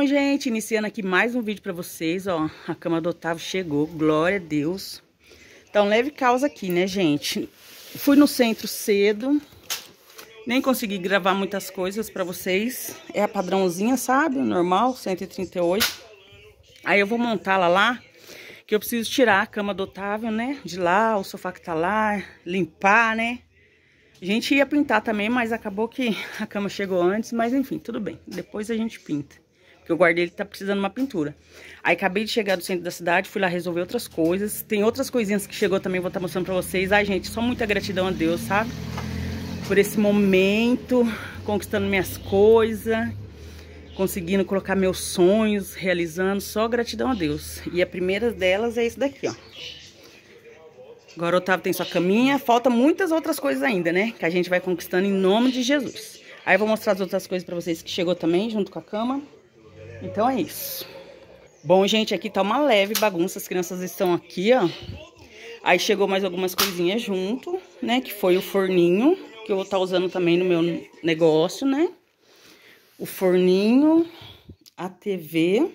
Bom, gente, iniciando aqui mais um vídeo pra vocês, ó, a cama do Otávio chegou, glória a Deus. Então, leve causa aqui, né, gente? Fui no centro cedo, nem consegui gravar muitas coisas pra vocês. É a padrãozinha, sabe? Normal, 138. Aí eu vou montá-la lá, que eu preciso tirar a cama do Otávio, né? De lá, o sofá que tá lá, limpar, né? A gente ia pintar também, mas acabou que a cama chegou antes, mas enfim, tudo bem. Depois a gente pinta. Porque o guarda ele tá precisando de uma pintura. Aí acabei de chegar do centro da cidade, fui lá resolver outras coisas. Tem outras coisinhas que chegou também, vou estar tá mostrando pra vocês. Ai, gente, só muita gratidão a Deus, sabe? Por esse momento, conquistando minhas coisas, conseguindo colocar meus sonhos, realizando. Só gratidão a Deus. E a primeira delas é isso daqui, ó. Agora o Otávio tem sua caminha. Falta muitas outras coisas ainda, né? Que a gente vai conquistando em nome de Jesus. Aí eu vou mostrar as outras coisas pra vocês que chegou também, junto com a cama. Então é isso. Bom, gente, aqui tá uma leve bagunça. As crianças estão aqui, ó. Aí chegou mais algumas coisinhas junto, né? Que foi o forninho, que eu vou estar tá usando também no meu negócio, né? O forninho, a TV.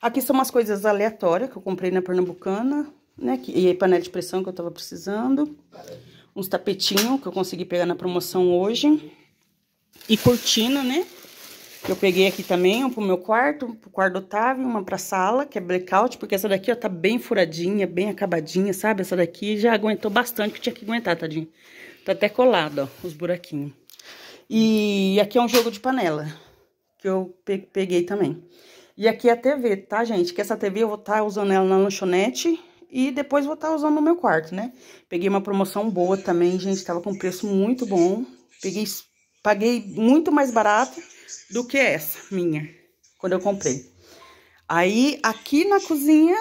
Aqui são umas coisas aleatórias que eu comprei na Pernambucana, né? E aí panela de pressão que eu tava precisando. Uns tapetinhos que eu consegui pegar na promoção hoje. E cortina, né? Eu peguei aqui também, um pro meu quarto, pro quarto do Otávio, uma pra sala, que é blackout, porque essa daqui, ó, tá bem furadinha, bem acabadinha, sabe? Essa daqui já aguentou bastante, que tinha que aguentar, tadinho. Tá até colado, ó, os buraquinhos. E aqui é um jogo de panela, que eu peguei também. E aqui é a TV, tá, gente? Que essa TV eu vou estar tá usando ela na lanchonete e depois vou estar tá usando no meu quarto, né? Peguei uma promoção boa também, gente, tava com preço muito bom. Peguei, paguei muito mais barato do que essa minha, quando eu comprei. Aí, aqui na cozinha,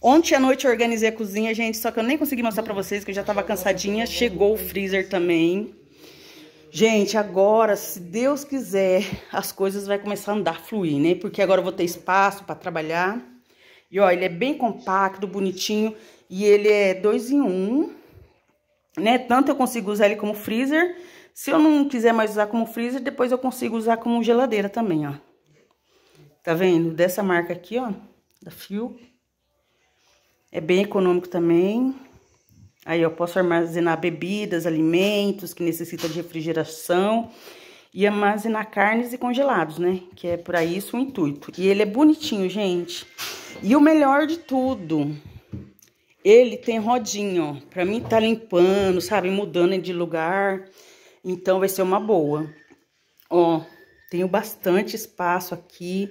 ontem à noite eu organizei a cozinha, gente, só que eu nem consegui mostrar pra vocês, que eu já tava cansadinha. Chegou o freezer também. Gente, agora, se Deus quiser, as coisas vai começar a andar, fluir, né? Porque agora eu vou ter espaço pra trabalhar. E, ó, ele é bem compacto, bonitinho, e ele é dois em um, né? Tanto eu consigo usar ele como freezer se eu não quiser mais usar como freezer, depois eu consigo usar como geladeira também, ó. Tá vendo? Dessa marca aqui, ó, da Fio. É bem econômico também. Aí eu posso armazenar bebidas, alimentos que necessitam de refrigeração e armazenar carnes e congelados, né? Que é para isso o intuito. E ele é bonitinho, gente. E o melhor de tudo, ele tem rodinho, ó. Pra mim tá limpando, sabe? Mudando de lugar. Então, vai ser uma boa. Ó, tenho bastante espaço aqui.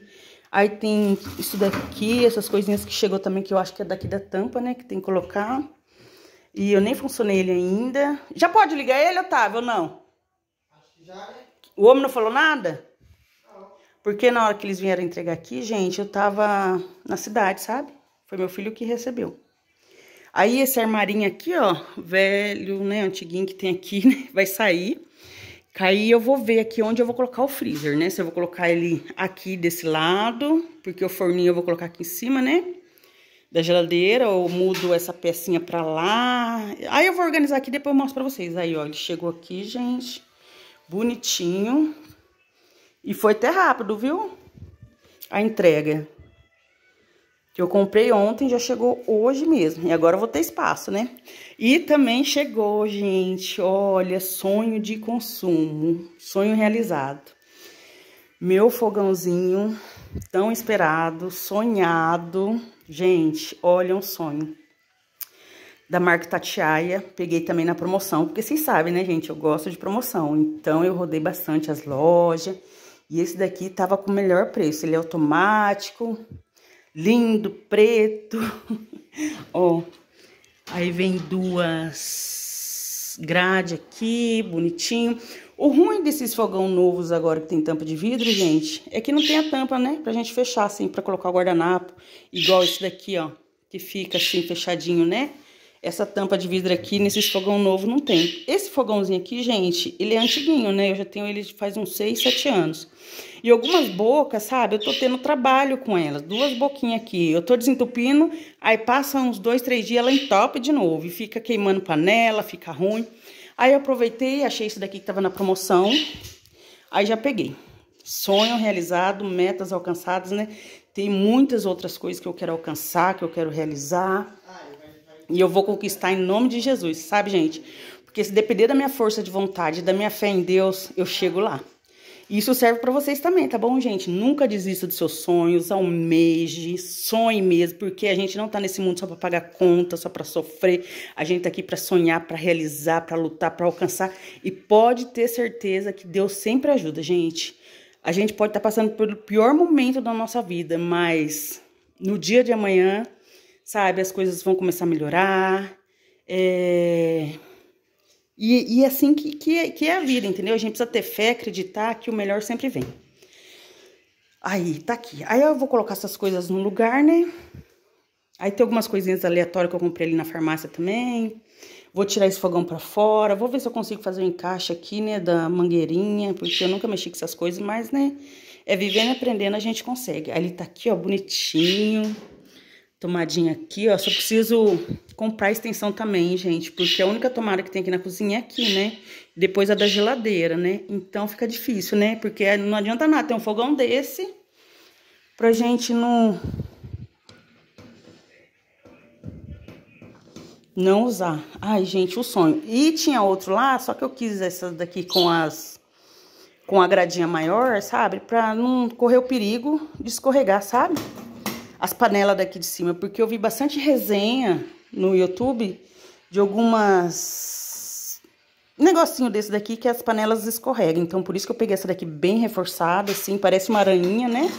Aí tem isso daqui, essas coisinhas que chegou também, que eu acho que é daqui da tampa, né? Que tem que colocar. E eu nem funcionei ele ainda. Já pode ligar ele, Otávio, ou não? Acho que já, né? O homem não falou nada? Não. Porque na hora que eles vieram entregar aqui, gente, eu tava na cidade, sabe? Foi meu filho que recebeu. Aí esse armarinho aqui, ó, velho, né, antiguinho que tem aqui, né, vai sair. Aí eu vou ver aqui onde eu vou colocar o freezer, né? Se eu vou colocar ele aqui desse lado, porque o forninho eu vou colocar aqui em cima, né? Da geladeira, ou mudo essa pecinha pra lá. Aí eu vou organizar aqui, depois eu mostro pra vocês. Aí, ó, ele chegou aqui, gente. Bonitinho. E foi até rápido, viu? A entrega. Que eu comprei ontem, já chegou hoje mesmo. E agora eu vou ter espaço, né? E também chegou, gente. Olha, sonho de consumo. Sonho realizado. Meu fogãozinho tão esperado, sonhado. Gente, olha um sonho. Da marca Tatiaia, peguei também na promoção, porque vocês sabem, né, gente, eu gosto de promoção. Então, eu rodei bastante as lojas, e esse daqui tava com o melhor preço. Ele é automático, lindo, preto. Ó, aí vem duas grade aqui, bonitinho. O ruim desses fogão novos agora que tem tampa de vidro, gente, é que não tem a tampa, né? Pra gente fechar assim, pra colocar o guardanapo. Igual esse daqui, ó, que fica assim fechadinho, né? Essa tampa de vidro aqui, nesses fogão novo, não tem. Esse fogãozinho aqui, gente, ele é antiguinho, né? Eu já tenho ele faz uns 6, 7 anos. E algumas bocas, sabe, eu tô tendo trabalho com elas. Duas boquinhas aqui, eu tô desentupindo, aí passa uns dois, três dias, ela entope de novo. E fica queimando panela, fica ruim. Aí eu aproveitei, achei isso daqui que tava na promoção. Aí já peguei. Sonho realizado, metas alcançadas, né? Tem muitas outras coisas que eu quero alcançar, que eu quero realizar. E eu vou conquistar em nome de Jesus, sabe, gente? Porque se depender da minha força de vontade, da minha fé em Deus, eu chego lá. Isso serve para vocês também, tá bom, gente? Nunca desista dos seus sonhos, almeje, sonhe mesmo, porque a gente não tá nesse mundo só para pagar conta, só para sofrer. A gente tá aqui para sonhar, para realizar, para lutar, para alcançar e pode ter certeza que Deus sempre ajuda, gente. A gente pode estar tá passando pelo pior momento da nossa vida, mas no dia de amanhã, sabe, as coisas vão começar a melhorar. É e, e é assim que, que, é, que é a vida, entendeu? A gente precisa ter fé, acreditar que o melhor sempre vem. Aí, tá aqui. Aí eu vou colocar essas coisas no lugar, né? Aí tem algumas coisinhas aleatórias que eu comprei ali na farmácia também. Vou tirar esse fogão para fora, vou ver se eu consigo fazer um encaixe aqui, né, da mangueirinha, porque eu nunca mexi com essas coisas, mas, né, é vivendo e aprendendo a gente consegue. Aí ele tá aqui, ó, bonitinho tomadinha aqui, ó. Só preciso comprar extensão também, gente. Porque a única tomada que tem aqui na cozinha é aqui, né? Depois a da geladeira, né? Então fica difícil, né? Porque não adianta nada ter um fogão desse pra gente não... Não usar. Ai, gente, o sonho. E tinha outro lá, só que eu quis essa daqui com as... Com a gradinha maior, sabe? Pra não correr o perigo de escorregar, sabe? as panelas daqui de cima, porque eu vi bastante resenha no YouTube de algumas negocinho desse daqui que as panelas escorregam. Então, por isso que eu peguei essa daqui bem reforçada, assim, parece uma aranha, né?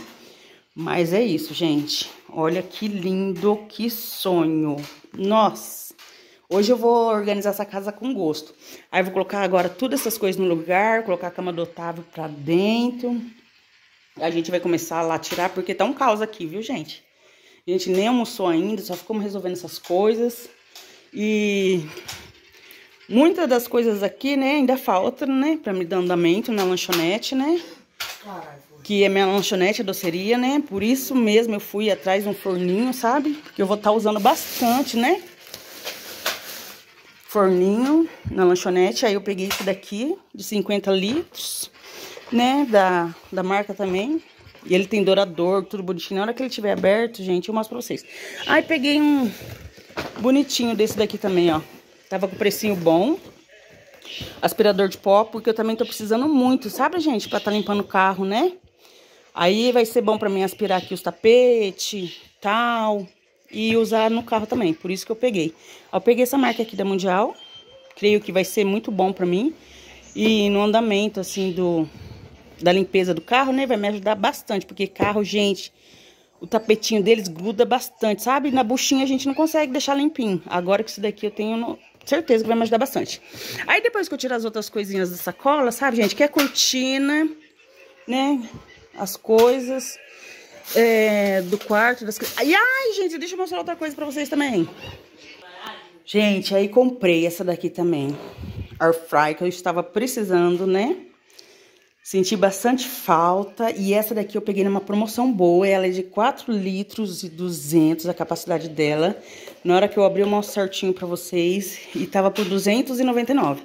Mas é isso, gente. Olha que lindo, que sonho. Nossa! Hoje eu vou organizar essa casa com gosto. Aí eu vou colocar agora todas essas coisas no lugar, colocar a cama do Otávio pra dentro. A gente vai começar lá a tirar, porque tá um caos aqui, viu, gente? A gente nem almoçou ainda, só ficamos resolvendo essas coisas. E muitas das coisas aqui, né, ainda faltam né, pra me dar andamento na lanchonete, né? Que é minha lanchonete, a doceria, né? Por isso mesmo eu fui atrás de um forninho, sabe? que eu vou estar tá usando bastante, né? Forninho na lanchonete. Aí eu peguei esse daqui, de 50 litros, né? Da, da marca também. E ele tem dourador, tudo bonitinho. Na hora que ele estiver aberto, gente, eu mostro pra vocês. Aí peguei um bonitinho desse daqui também, ó. Tava com precinho bom. Aspirador de pó, porque eu também tô precisando muito, sabe, gente? Pra tá limpando o carro, né? Aí vai ser bom pra mim aspirar aqui os tapetes, tal. E usar no carro também, por isso que eu peguei. Eu peguei essa marca aqui da Mundial. Creio que vai ser muito bom pra mim. E no andamento, assim, do, da limpeza do carro, né? Vai me ajudar bastante, porque carro, gente, o tapetinho deles gruda bastante, sabe? Na buchinha a gente não consegue deixar limpinho. Agora que isso daqui eu tenho no... certeza que vai me ajudar bastante. Aí depois que eu tiro as outras coisinhas da sacola, sabe, gente? Que é cortina, né? As coisas é, do quarto, das Ai, ai, gente, deixa eu mostrar outra coisa pra vocês também. Gente, aí comprei essa daqui também. Fry que eu estava precisando, né? Senti bastante falta e essa daqui eu peguei numa promoção boa. Ela é de 4 litros e 200 a capacidade dela. Na hora que eu abri eu mostro certinho pra vocês e tava por 299.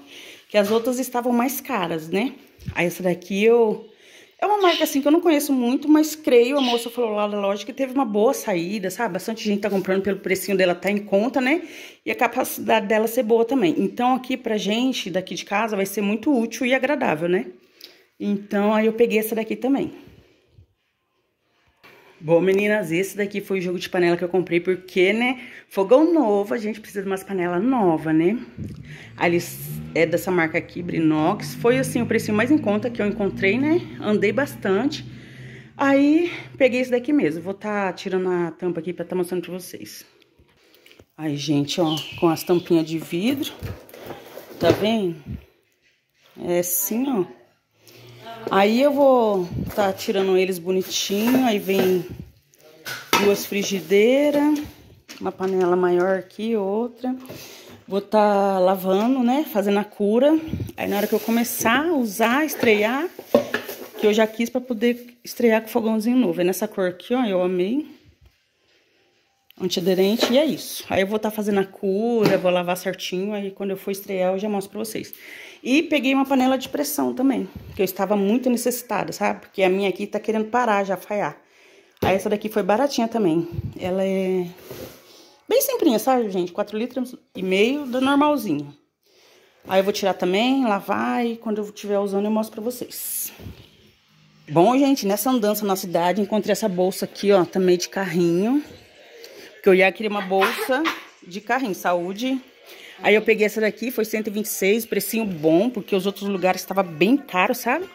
Que as outras estavam mais caras, né? Aí essa daqui eu... É uma marca assim que eu não conheço muito, mas creio, a moça falou lá na loja que teve uma boa saída, sabe? Bastante gente tá comprando pelo precinho dela tá em conta, né? E a capacidade dela ser boa também. Então aqui pra gente, daqui de casa, vai ser muito útil e agradável, né? Então, aí eu peguei essa daqui também. Bom, meninas, esse daqui foi o jogo de panela que eu comprei, porque, né, fogão novo, a gente precisa de umas panelas novas, né? Ali é dessa marca aqui, Brinox. Foi, assim, o preço mais em conta que eu encontrei, né? Andei bastante. Aí, peguei esse daqui mesmo. Vou tá tirando a tampa aqui pra tá mostrando pra vocês. Aí, gente, ó, com as tampinhas de vidro. Tá vendo? É assim, ó. Aí eu vou tá tirando eles bonitinho, aí vem duas frigideiras, uma panela maior aqui, outra. Vou tá lavando, né, fazendo a cura. Aí na hora que eu começar a usar, estrear, que eu já quis para poder estrear com fogãozinho novo. É nessa cor aqui, ó, eu amei antiaderente e é isso. Aí eu vou estar tá fazendo a cura, vou lavar certinho, aí quando eu for estrear eu já mostro pra vocês. E peguei uma panela de pressão também, que eu estava muito necessitada, sabe? Porque a minha aqui tá querendo parar já, falhar. Aí essa daqui foi baratinha também. Ela é bem simplinha, sabe, gente? 4 litros e meio da normalzinha. Aí eu vou tirar também, lavar e quando eu estiver usando eu mostro pra vocês. Bom, gente, nessa andança na cidade, encontrei essa bolsa aqui, ó, também de carrinho. Porque eu ia querer uma bolsa de carrinho, saúde. Aí eu peguei essa daqui, foi 126, precinho bom, porque os outros lugares estavam bem caro, sabe?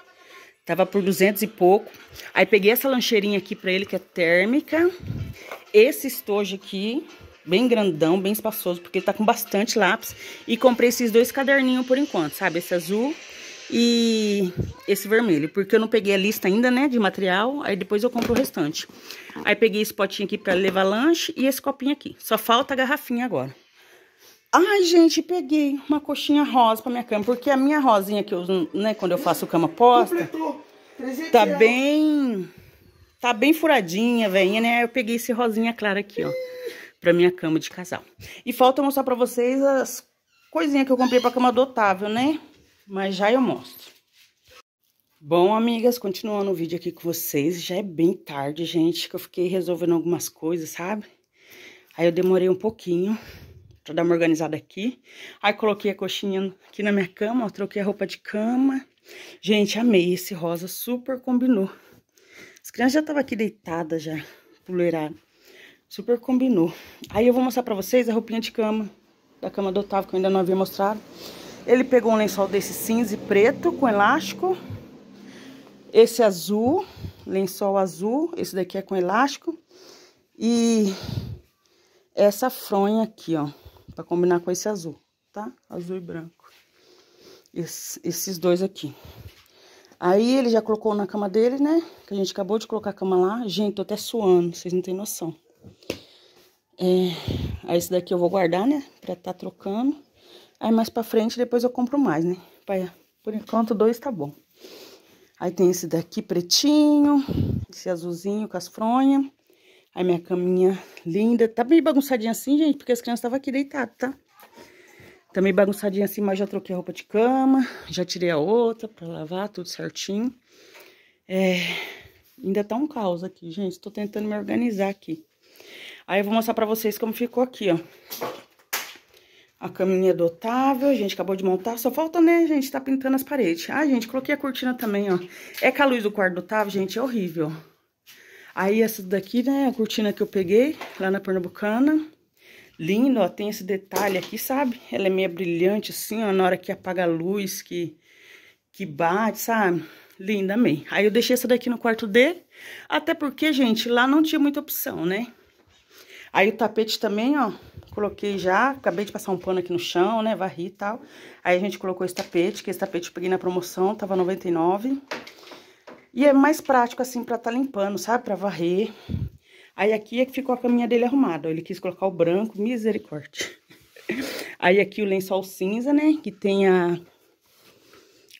Tava por 200 e pouco. Aí peguei essa lancheirinha aqui pra ele, que é térmica. Esse estojo aqui, bem grandão, bem espaçoso, porque ele tá com bastante lápis. E comprei esses dois caderninhos por enquanto, sabe? Esse azul e esse vermelho, porque eu não peguei a lista ainda, né, de material, aí depois eu compro o restante. Aí peguei esse potinho aqui pra levar lanche e esse copinho aqui. Só falta a garrafinha agora. Ai, gente, peguei uma coxinha rosa pra minha cama, porque a minha rosinha que eu, né, quando eu faço cama posta, tá bem... Tá bem furadinha, velhinha, né? Eu peguei esse rosinha claro aqui, ó, pra minha cama de casal. E falta mostrar pra vocês as coisinhas que eu comprei pra cama do Otávio, né? mas já eu mostro. Bom, amigas, continuando o vídeo aqui com vocês, já é bem tarde, gente, que eu fiquei resolvendo algumas coisas, sabe? Aí eu demorei um pouquinho pra dar uma organizada aqui. Aí coloquei a coxinha aqui na minha cama, ó, troquei a roupa de cama. Gente, amei esse rosa, super combinou. As crianças já estavam aqui deitadas, já, puleirada. Super combinou. Aí eu vou mostrar pra vocês a roupinha de cama, da cama do Otávio, que eu ainda não havia mostrado. Ele pegou um lençol desse cinza e preto com elástico. Esse azul, lençol azul, esse daqui é com elástico. E essa fronha aqui, ó, pra combinar com esse azul, tá? Azul e branco. Esse, esses dois aqui. Aí ele já colocou na cama dele, né? Que a gente acabou de colocar a cama lá. Gente, tô até suando, vocês não têm noção. É, aí esse daqui eu vou guardar, né? Pra tá trocando. Aí mais pra frente, depois eu compro mais, né? Por enquanto, dois tá bom. Aí tem esse daqui pretinho, esse azulzinho com as fronhas. Aí minha caminha linda. Tá meio bagunçadinha assim, gente, porque as crianças estavam aqui deitadas, tá? Tá meio bagunçadinha assim, mas já troquei a roupa de cama. Já tirei a outra pra lavar, tudo certinho. É... Ainda tá um caos aqui, gente. Tô tentando me organizar aqui. Aí eu vou mostrar pra vocês como ficou aqui, ó a caminha é dotável, a gente acabou de montar, só falta, né, gente, tá pintando as paredes. Ah, gente, coloquei a cortina também, ó. É que a luz do quarto Otávio, gente, é horrível. Aí essa daqui, né, a cortina que eu peguei lá na Pernambucana. Lindo, ó, tem esse detalhe aqui, sabe? Ela é meio brilhante assim, ó, na hora que apaga a luz, que, que bate, sabe? Linda, amei. Aí eu deixei essa daqui no quarto dele, até porque, gente, lá não tinha muita opção, né? Aí o tapete também, ó, Coloquei já, acabei de passar um pano aqui no chão, né, varri e tal. Aí a gente colocou esse tapete, que esse tapete eu peguei na promoção, tava 99. E é mais prático, assim, pra tá limpando, sabe, pra varrer. Aí aqui é que ficou a caminha dele arrumada, ele quis colocar o branco, misericórdia. Aí aqui o lençol cinza, né, que tem a,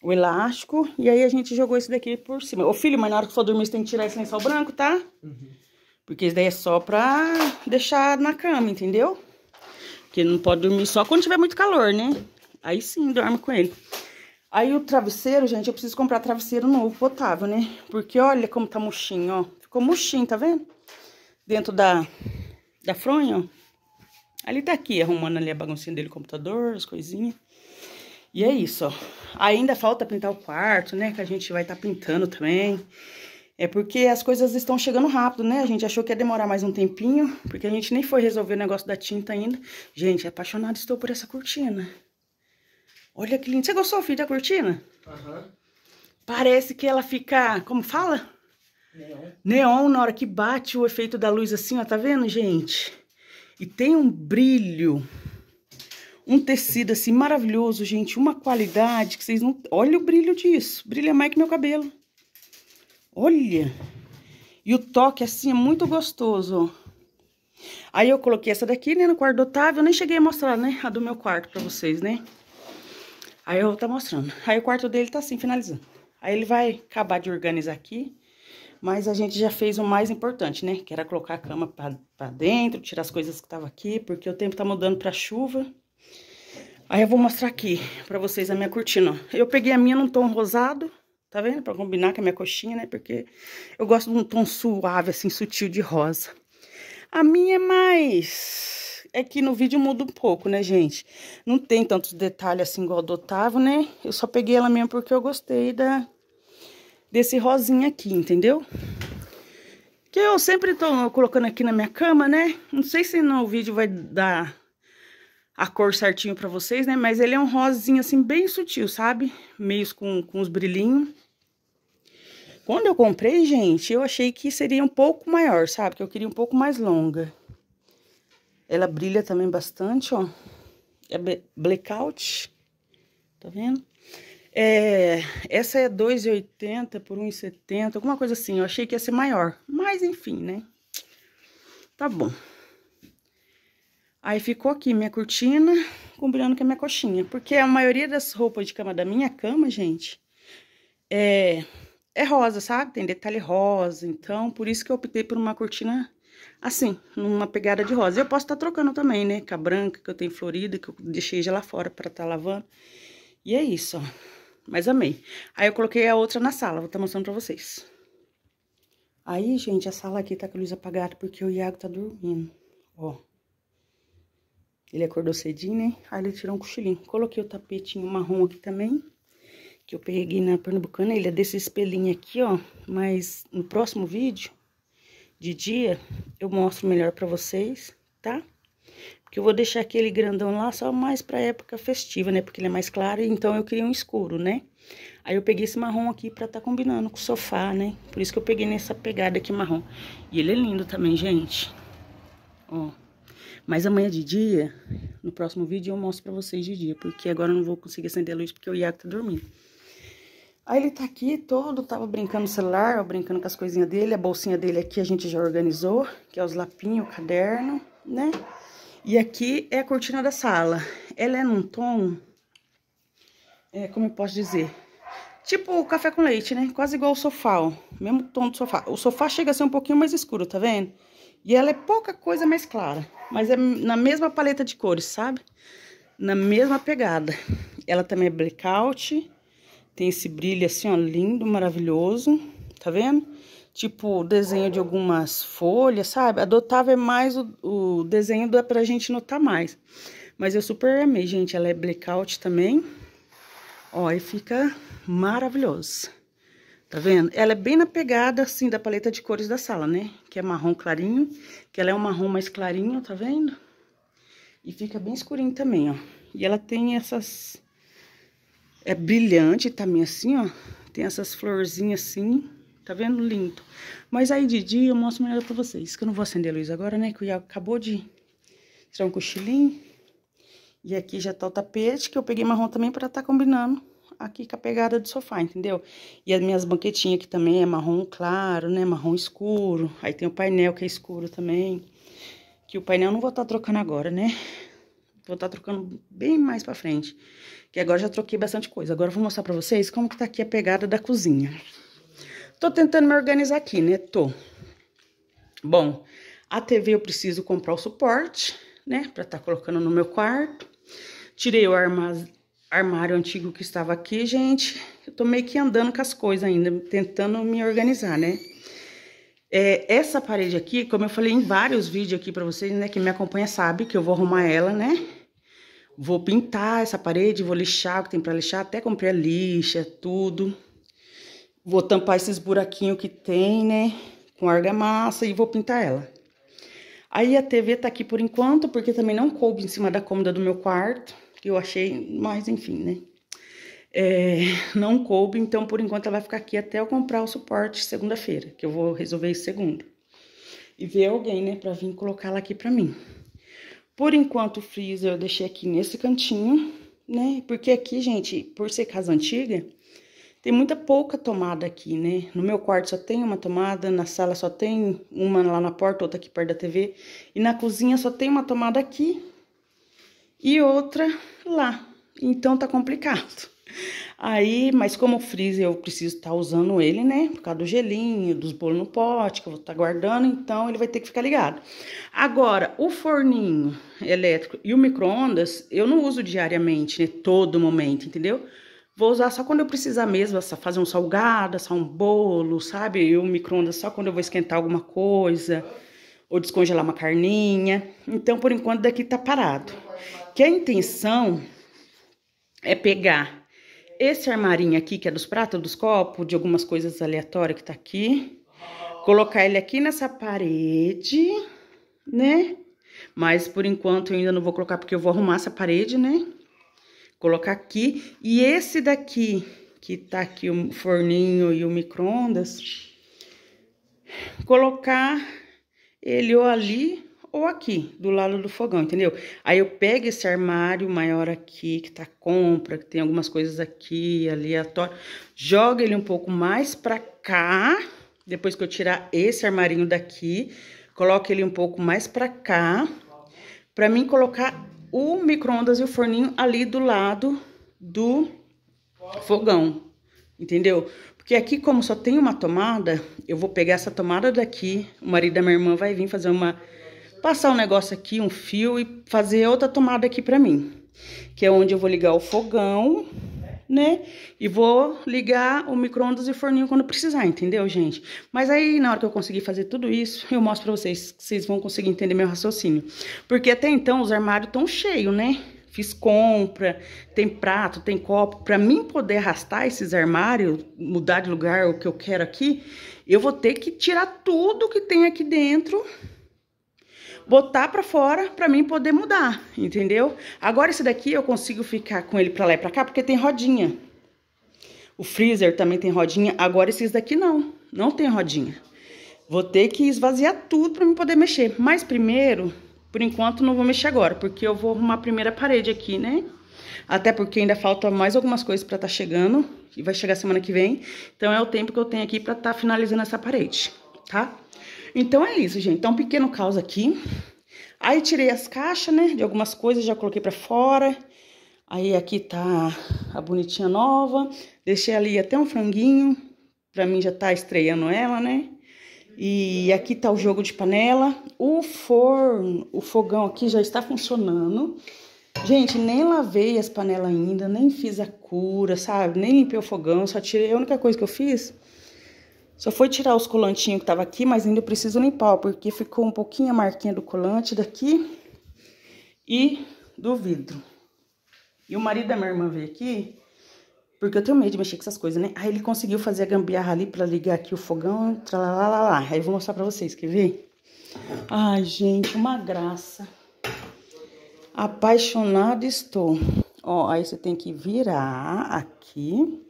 o elástico, e aí a gente jogou isso daqui por cima. Ô filho, mas na hora que for dormir você tem que tirar esse lençol branco, tá? Uhum. Porque isso daí é só pra deixar na cama, entendeu? Porque não pode dormir só quando tiver muito calor, né? Aí sim, dorme com ele. Aí o travesseiro, gente, eu preciso comprar travesseiro novo potável, né? Porque olha como tá murchinho, ó. Ficou murchinho, tá vendo? Dentro da, da fronha, ó. Ali tá aqui, arrumando ali a baguncinha dele, o computador, as coisinhas. E é isso, ó. Ainda falta pintar o quarto, né? Que a gente vai estar tá pintando também. É porque as coisas estão chegando rápido, né? A gente achou que ia demorar mais um tempinho, porque a gente nem foi resolver o negócio da tinta ainda. Gente, apaixonado estou por essa cortina. Olha que lindo. Você gostou, filho, da cortina? Aham. Uhum. Parece que ela fica, como fala? Neon. Neon, na hora que bate o efeito da luz assim, ó, tá vendo, gente? E tem um brilho, um tecido assim maravilhoso, gente, uma qualidade que vocês não... Olha o brilho disso, brilha mais que meu cabelo. Olha! E o toque, assim, é muito gostoso, ó. Aí eu coloquei essa daqui, né, no quarto do Otávio. Eu nem cheguei a mostrar, né, a do meu quarto pra vocês, né? Aí eu vou tá mostrando. Aí o quarto dele tá assim, finalizando. Aí ele vai acabar de organizar aqui. Mas a gente já fez o mais importante, né? Que era colocar a cama pra, pra dentro, tirar as coisas que estavam aqui. Porque o tempo tá mudando pra chuva. Aí eu vou mostrar aqui pra vocês a minha cortina, ó. Eu peguei a minha num tom rosado. Tá vendo? Pra combinar com a minha coxinha, né? Porque eu gosto de um tom suave, assim, sutil de rosa. A minha é mais... É que no vídeo muda um pouco, né, gente? Não tem tantos detalhes assim igual do Otávio, né? Eu só peguei ela mesmo porque eu gostei da... Desse rosinha aqui, entendeu? Que eu sempre tô colocando aqui na minha cama, né? Não sei se no vídeo vai dar a cor certinho pra vocês, né? Mas ele é um rosinho, assim, bem sutil, sabe? Meios com, com os brilhinhos. Quando eu comprei, gente, eu achei que seria um pouco maior, sabe? Que eu queria um pouco mais longa. Ela brilha também bastante, ó. É blackout. Tá vendo? É, essa é 2,80 por 1,70, alguma coisa assim. Eu achei que ia ser maior. Mas, enfim, né? Tá bom. Aí ficou aqui minha cortina, combinando com a minha coxinha. Porque a maioria das roupas de cama da minha cama, gente, é é rosa, sabe? Tem detalhe rosa, então por isso que eu optei por uma cortina assim, numa pegada de rosa. Eu posso estar tá trocando também, né? Com a branca que eu tenho florida, que eu deixei já lá fora para estar tá lavando. E é isso, ó. Mas amei. Aí eu coloquei a outra na sala, vou estar tá mostrando para vocês. Aí, gente, a sala aqui tá com a luz apagada porque o Iago tá dormindo, ó. Ele acordou cedinho, né? Aí ele tirou um cochilinho. Coloquei o tapetinho marrom aqui também que eu peguei na Pernambucana, ele é desse espelhinho aqui, ó. Mas no próximo vídeo, de dia, eu mostro melhor pra vocês, tá? Porque eu vou deixar aquele grandão lá só mais pra época festiva, né? Porque ele é mais claro, então eu queria um escuro, né? Aí eu peguei esse marrom aqui pra tá combinando com o sofá, né? Por isso que eu peguei nessa pegada aqui marrom. E ele é lindo também, gente. Ó. Mas amanhã de dia, no próximo vídeo, eu mostro pra vocês de dia. Porque agora eu não vou conseguir acender a luz porque o Iago tá dormindo. Aí ele tá aqui todo, tava brincando no celular, brincando com as coisinhas dele, a bolsinha dele aqui a gente já organizou, que é os lapinhos, o caderno, né? E aqui é a cortina da sala. Ela é num tom, é, como eu posso dizer, tipo café com leite, né? Quase igual o sofá, ó, mesmo tom do sofá. O sofá chega a ser um pouquinho mais escuro, tá vendo? E ela é pouca coisa mais clara, mas é na mesma paleta de cores, sabe? Na mesma pegada. Ela também é blackout, tem esse brilho assim, ó, lindo, maravilhoso. Tá vendo? Tipo, desenho de algumas folhas, sabe? Adotava é mais o, o desenho dá é pra gente notar mais. Mas eu super amei, gente. Ela é blackout também. Ó, e fica maravilhoso. Tá vendo? Ela é bem na pegada, assim, da paleta de cores da sala, né? Que é marrom clarinho, que ela é um marrom mais clarinho, tá vendo? E fica bem escurinho também, ó. E ela tem essas é brilhante também tá assim, ó. Tem essas florzinhas assim. Tá vendo? Lindo. Mas aí de dia eu mostro melhor pra vocês. Que eu não vou acender a luz agora, né? Que o Iago acabou de tirar um cochilinho. E aqui já tá o tapete, que eu peguei marrom também pra tá combinando aqui com a pegada do sofá, entendeu? E as minhas banquetinhas aqui também é marrom claro, né? Marrom escuro. Aí tem o painel que é escuro também. Que o painel eu não vou estar tá trocando agora, né? Vou estar tá trocando bem mais pra frente. Que agora já troquei bastante coisa. Agora eu vou mostrar pra vocês como que tá aqui a pegada da cozinha. Tô tentando me organizar aqui, né? Tô. Bom, a TV eu preciso comprar o suporte, né? Pra estar tá colocando no meu quarto. Tirei o armário antigo que estava aqui, gente. Eu tô meio que andando com as coisas ainda, tentando me organizar, né? É, essa parede aqui, como eu falei em vários vídeos aqui pra vocês, né? Que me acompanha sabe que eu vou arrumar ela, né? Vou pintar essa parede, vou lixar o que tem para lixar, até comprei a lixa, tudo. Vou tampar esses buraquinhos que tem, né, com argamassa e vou pintar ela. Aí a TV tá aqui por enquanto, porque também não coube em cima da cômoda do meu quarto, que eu achei, mas enfim, né. É, não coube, então por enquanto ela vai ficar aqui até eu comprar o suporte segunda-feira, que eu vou resolver isso segunda. E ver alguém, né, pra vir colocar ela aqui pra mim. Por enquanto, o freezer eu deixei aqui nesse cantinho, né? Porque aqui, gente, por ser casa antiga, tem muita pouca tomada aqui, né? No meu quarto só tem uma tomada, na sala só tem uma lá na porta, outra aqui perto da TV. E na cozinha só tem uma tomada aqui e outra lá. Então tá complicado. Aí, mas como o freezer eu preciso estar tá usando ele, né? Por causa do gelinho, dos bolos no pote que eu vou estar tá guardando, então ele vai ter que ficar ligado. Agora, o forninho elétrico e o micro-ondas eu não uso diariamente, né? Todo momento, entendeu? Vou usar só quando eu precisar mesmo, só fazer um salgado, só um bolo, sabe? E o micro-ondas só quando eu vou esquentar alguma coisa ou descongelar uma carninha. Então, por enquanto, daqui tá parado. Que a intenção é pegar esse armarinho aqui, que é dos pratos, dos copos, de algumas coisas aleatórias que tá aqui. Colocar ele aqui nessa parede, né? Mas, por enquanto, eu ainda não vou colocar, porque eu vou arrumar essa parede, né? Colocar aqui. E esse daqui, que tá aqui o forninho e o micro-ondas, colocar ele ou ali ou aqui, do lado do fogão, entendeu? Aí eu pego esse armário maior aqui, que tá compra, que tem algumas coisas aqui, aleatório, joga ele um pouco mais pra cá, depois que eu tirar esse armarinho daqui, coloco ele um pouco mais pra cá, pra mim colocar o micro-ondas e o forninho ali do lado do fogão, entendeu? Porque aqui, como só tem uma tomada, eu vou pegar essa tomada daqui, o marido da minha irmã vai vir fazer uma passar um negócio aqui, um fio e fazer outra tomada aqui pra mim. Que é onde eu vou ligar o fogão, né? E vou ligar o micro-ondas e o forninho quando precisar, entendeu, gente? Mas aí, na hora que eu conseguir fazer tudo isso, eu mostro pra vocês, vocês vão conseguir entender meu raciocínio. Porque até então, os armários estão cheios, né? Fiz compra, tem prato, tem copo. Para mim poder arrastar esses armários, mudar de lugar o que eu quero aqui, eu vou ter que tirar tudo que tem aqui dentro botar para fora para mim poder mudar, entendeu? Agora esse daqui eu consigo ficar com ele para lá e para cá porque tem rodinha. O freezer também tem rodinha, agora esses daqui não, não tem rodinha. Vou ter que esvaziar tudo para mim poder mexer, mas primeiro, por enquanto não vou mexer agora, porque eu vou arrumar a primeira parede aqui, né? Até porque ainda falta mais algumas coisas para estar tá chegando, e vai chegar semana que vem. Então é o tempo que eu tenho aqui para estar tá finalizando essa parede, tá? Então é isso, gente. Então, um pequeno caos aqui. Aí tirei as caixas, né, de algumas coisas, já coloquei pra fora. Aí aqui tá a bonitinha nova. Deixei ali até um franguinho. Pra mim já tá estreando ela, né? E aqui tá o jogo de panela. O forno, o fogão aqui já está funcionando. Gente, nem lavei as panelas ainda, nem fiz a cura, sabe? Nem limpei o fogão, só tirei. A única coisa que eu fiz só foi tirar os colantinhos que tava aqui, mas ainda preciso limpar, ó, porque ficou um pouquinho a marquinha do colante daqui e do vidro. E o marido da minha irmã veio aqui, porque eu tenho medo de mexer com essas coisas, né? Aí ele conseguiu fazer a gambiarra ali pra ligar aqui o fogão, tralalala. Aí eu vou mostrar pra vocês, quer ver? Ai, gente, uma graça. Apaixonada estou. Ó, aí você tem que virar aqui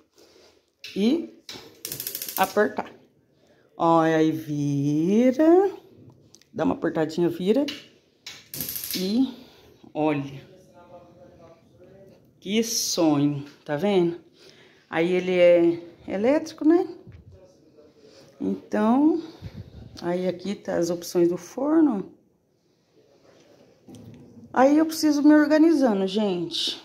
e apertar. Olha, aí vira. Dá uma apertadinha, vira. E olha. Que sonho, tá vendo? Aí ele é elétrico, né? Então, aí aqui tá as opções do forno. Aí eu preciso me organizando, gente.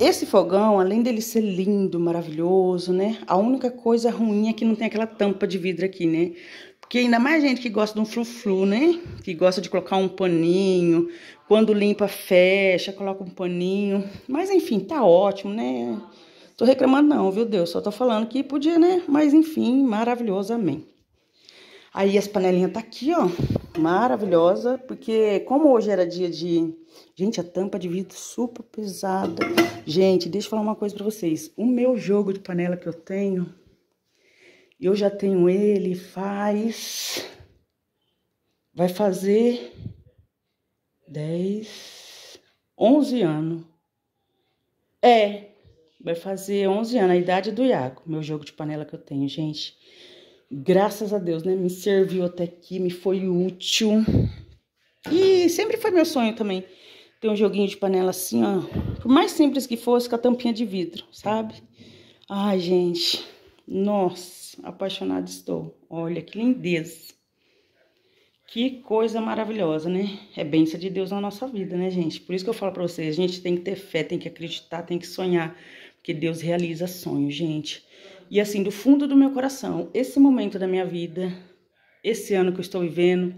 Esse fogão, além dele ser lindo, maravilhoso, né? A única coisa ruim é que não tem aquela tampa de vidro aqui, né? Porque ainda mais gente que gosta de um fluflu, né? Que gosta de colocar um paninho. Quando limpa, fecha, coloca um paninho. Mas enfim, tá ótimo, né? Tô reclamando não, viu, Deus? Só tô falando que podia, né? Mas enfim, maravilhoso, amém. Aí as panelinhas tá aqui, ó maravilhosa, porque como hoje era dia de... Gente, a tampa de vidro super pesada. Gente, deixa eu falar uma coisa pra vocês. O meu jogo de panela que eu tenho, eu já tenho ele faz... Vai fazer 10, 11 anos. É, vai fazer 11 anos, a idade do Iaco, meu jogo de panela que eu tenho, gente graças a Deus, né? Me serviu até aqui, me foi útil. E sempre foi meu sonho também ter um joguinho de panela assim, ó. Por mais simples que fosse, com a tampinha de vidro, sabe? Ai, gente. Nossa, apaixonada estou. Olha que lindeza. Que coisa maravilhosa, né? É bênção de Deus na nossa vida, né, gente? Por isso que eu falo pra vocês, a gente tem que ter fé, tem que acreditar, tem que sonhar. Porque Deus realiza sonhos, gente. E assim, do fundo do meu coração, esse momento da minha vida, esse ano que eu estou vivendo,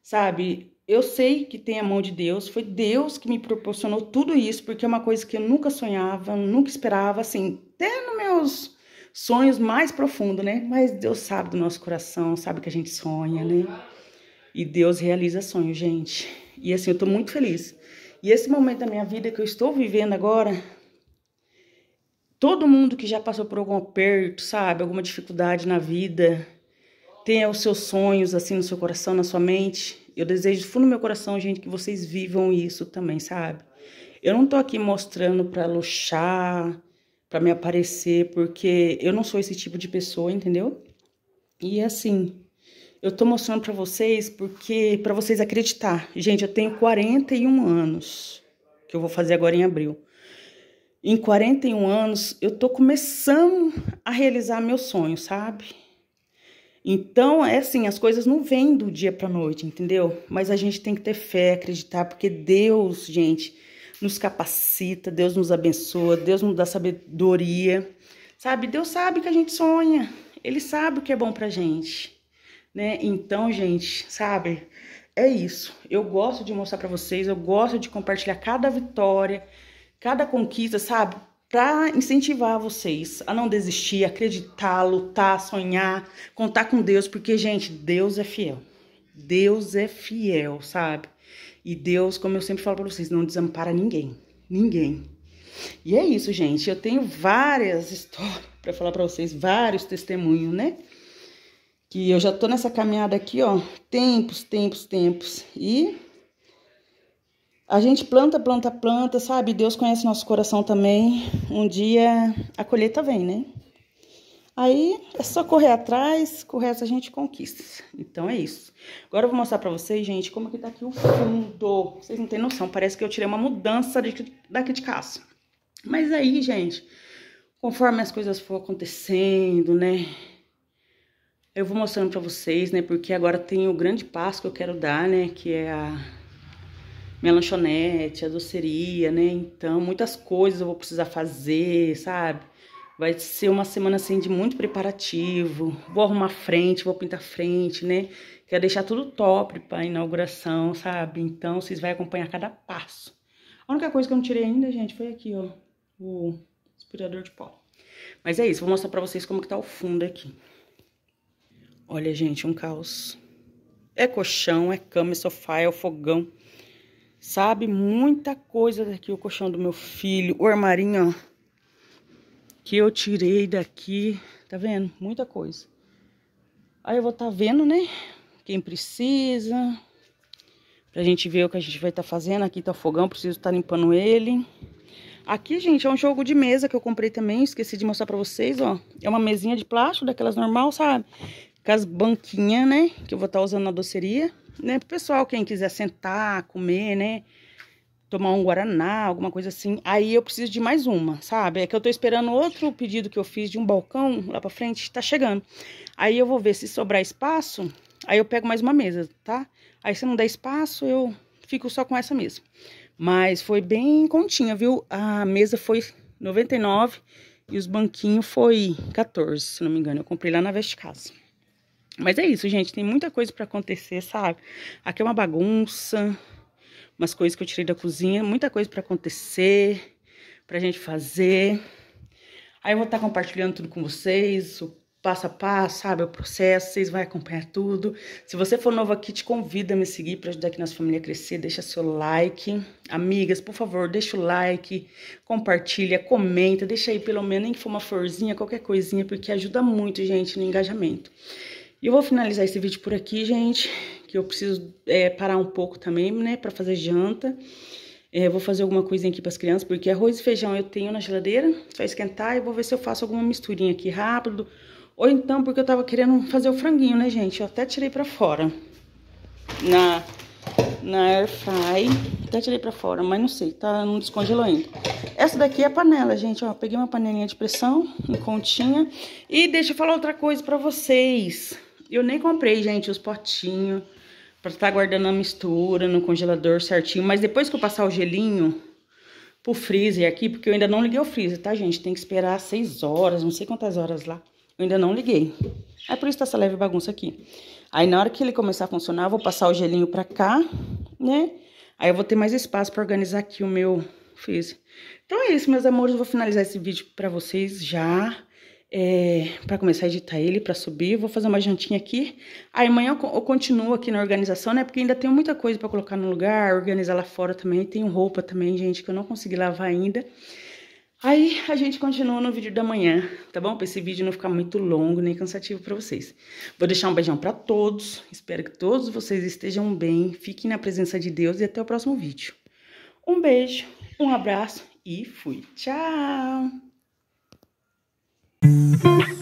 sabe? Eu sei que tem a mão de Deus, foi Deus que me proporcionou tudo isso, porque é uma coisa que eu nunca sonhava, nunca esperava, assim, até nos meus sonhos mais profundos, né? Mas Deus sabe do nosso coração, sabe que a gente sonha, né? E Deus realiza sonhos, gente. E assim, eu tô muito feliz. E esse momento da minha vida que eu estou vivendo agora Todo mundo que já passou por algum aperto, sabe, alguma dificuldade na vida, tenha os seus sonhos assim no seu coração, na sua mente. Eu desejo fundo no meu coração, gente, que vocês vivam isso também, sabe? Eu não tô aqui mostrando para luxar, para me aparecer, porque eu não sou esse tipo de pessoa, entendeu? E assim, eu tô mostrando para vocês porque para vocês acreditar. Gente, eu tenho 41 anos, que eu vou fazer agora em abril em 41 anos, eu tô começando a realizar meu sonho, sabe? Então, é assim, as coisas não vêm do dia para noite, entendeu? Mas a gente tem que ter fé, acreditar, porque Deus, gente, nos capacita, Deus nos abençoa, Deus nos dá sabedoria. Sabe? Deus sabe que a gente sonha. Ele sabe o que é bom pra gente, né? Então, gente, sabe? É isso. Eu gosto de mostrar para vocês, eu gosto de compartilhar cada vitória cada conquista, sabe? Para incentivar vocês a não desistir, acreditar, lutar, sonhar, contar com Deus, porque, gente, Deus é fiel. Deus é fiel, sabe? E Deus, como eu sempre falo para vocês, não desampara ninguém. Ninguém. E é isso, gente. Eu tenho várias histórias para falar para vocês, vários testemunhos, né? Que eu já tô nessa caminhada aqui, ó, tempos, tempos, tempos. E a gente planta, planta, planta, sabe? Deus conhece nosso coração também. Um dia a colheita vem, né? Aí é só correr atrás, correr essa gente conquista. Então é isso. Agora eu vou mostrar pra vocês, gente, como que tá aqui o fundo. Vocês não têm noção, parece que eu tirei uma mudança daqui de casa. Mas aí, gente, conforme as coisas foram acontecendo, né? Eu vou mostrando pra vocês, né? Porque agora tem o grande passo que eu quero dar, né? Que é a minha lanchonete, a doceria, né? Então, muitas coisas eu vou precisar fazer, sabe? Vai ser uma semana assim de muito preparativo. Vou arrumar frente, vou pintar frente, né? Quero deixar tudo top pra inauguração, sabe? Então, vocês vão acompanhar cada passo. A única coisa que eu não tirei ainda, gente, foi aqui, ó, o aspirador de pó. Mas é isso, vou mostrar pra vocês como que tá o fundo aqui. Olha, gente, um caos. É colchão, é cama, é sofá, é o fogão. Sabe muita coisa daqui, o colchão do meu filho, o armarinho, ó, que eu tirei daqui, tá vendo? Muita coisa. Aí eu vou estar tá vendo, né? Quem precisa, pra gente ver o que a gente vai estar tá fazendo. Aqui tá o fogão, preciso estar tá limpando ele. Aqui, gente, é um jogo de mesa que eu comprei também, esqueci de mostrar pra vocês, ó. É uma mesinha de plástico, daquelas normal, sabe? Com as banquinhas, né? Que eu vou estar tá usando na doceria né? Pro pessoal, quem quiser sentar, comer, né? Tomar um Guaraná, alguma coisa assim. Aí eu preciso de mais uma, sabe? É que eu tô esperando outro pedido que eu fiz de um balcão lá pra frente, tá chegando. Aí eu vou ver se sobrar espaço, aí eu pego mais uma mesa, tá? Aí se não der espaço, eu fico só com essa mesmo. Mas foi bem continha, viu? A mesa foi 99 e os banquinhos foi 14, se não me engano. Eu comprei lá na Casa. Mas é isso, gente. Tem muita coisa para acontecer, sabe? Aqui é uma bagunça, umas coisas que eu tirei da cozinha, muita coisa para acontecer, pra gente fazer. Aí eu vou estar tá compartilhando tudo com vocês, o passo a passo, sabe? O processo, vocês vão acompanhar tudo. Se você for novo aqui, te convido a me seguir para ajudar aqui nossa família a crescer. Deixa seu like. Amigas, por favor, deixa o like, compartilha, comenta, deixa aí pelo menos, nem que for uma florzinha, qualquer coisinha, porque ajuda muito, gente, no engajamento. E eu vou finalizar esse vídeo por aqui, gente, que eu preciso é, parar um pouco também, né, pra fazer janta. É, vou fazer alguma coisinha aqui pras crianças, porque arroz e feijão eu tenho na geladeira, só esquentar e vou ver se eu faço alguma misturinha aqui rápido. Ou então, porque eu tava querendo fazer o franguinho, né, gente? Eu até tirei pra fora. Na, na airfry. Até tirei pra fora, mas não sei, tá? Não descongelou ainda. Essa daqui é a panela, gente, ó. Peguei uma panelinha de pressão, em continha. E deixa eu falar outra coisa pra vocês. Eu nem comprei, gente, os potinhos pra estar tá guardando a mistura no congelador certinho. Mas depois que eu passar o gelinho pro freezer aqui, porque eu ainda não liguei o freezer, tá, gente? Tem que esperar 6 horas, não sei quantas horas lá. Eu ainda não liguei. É por isso que tá essa leve bagunça aqui. Aí na hora que ele começar a funcionar, eu vou passar o gelinho pra cá, né? Aí eu vou ter mais espaço pra organizar aqui o meu freezer. Então é isso, meus amores. Eu vou finalizar esse vídeo pra vocês já é, para começar a editar ele, para subir. Vou fazer uma jantinha aqui. Aí amanhã eu, eu continuo aqui na organização, né? Porque ainda tenho muita coisa para colocar no lugar, organizar lá fora também. Tenho roupa também, gente, que eu não consegui lavar ainda. Aí a gente continua no vídeo da manhã, tá bom? Para esse vídeo não ficar muito longo nem cansativo para vocês. Vou deixar um beijão para todos. Espero que todos vocês estejam bem, fiquem na presença de Deus e até o próximo vídeo. Um beijo, um abraço e fui. Tchau! Thank you.